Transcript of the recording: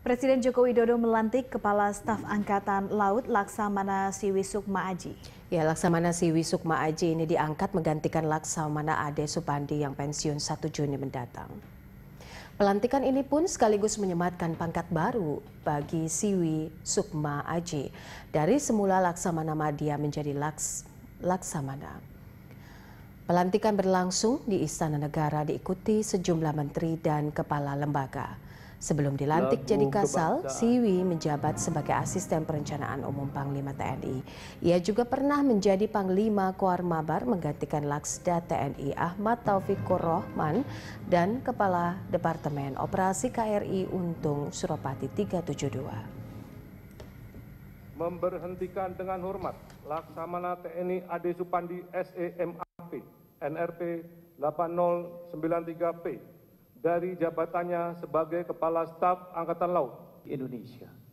Presiden Joko Widodo melantik Kepala Staf Angkatan Laut Laksamana Siwi Sukma Aji. Ya, Laksamana Siwi Sukma Aji ini diangkat menggantikan Laksamana Ade Supandi yang pensiun 1 Juni mendatang. Pelantikan ini pun sekaligus menyematkan pangkat baru bagi Siwi Sukma Aji dari semula Laksamana Madia menjadi Laks, Laksamana. Pelantikan berlangsung di Istana Negara diikuti sejumlah menteri dan kepala lembaga. Sebelum dilantik jadi Kasal, Siwi menjabat sebagai asisten perencanaan umum Panglima TNI. Ia juga pernah menjadi Panglima Koar Mabar menggantikan Laksda TNI Ahmad Taufikur Rohman dan Kepala Departemen Operasi KRI Untung Suropati 372 memberhentikan dengan hormat Laksamana TNI Ade Supandi SEMAP NRP 8093P dari jabatannya sebagai Kepala Staf Angkatan Laut Indonesia.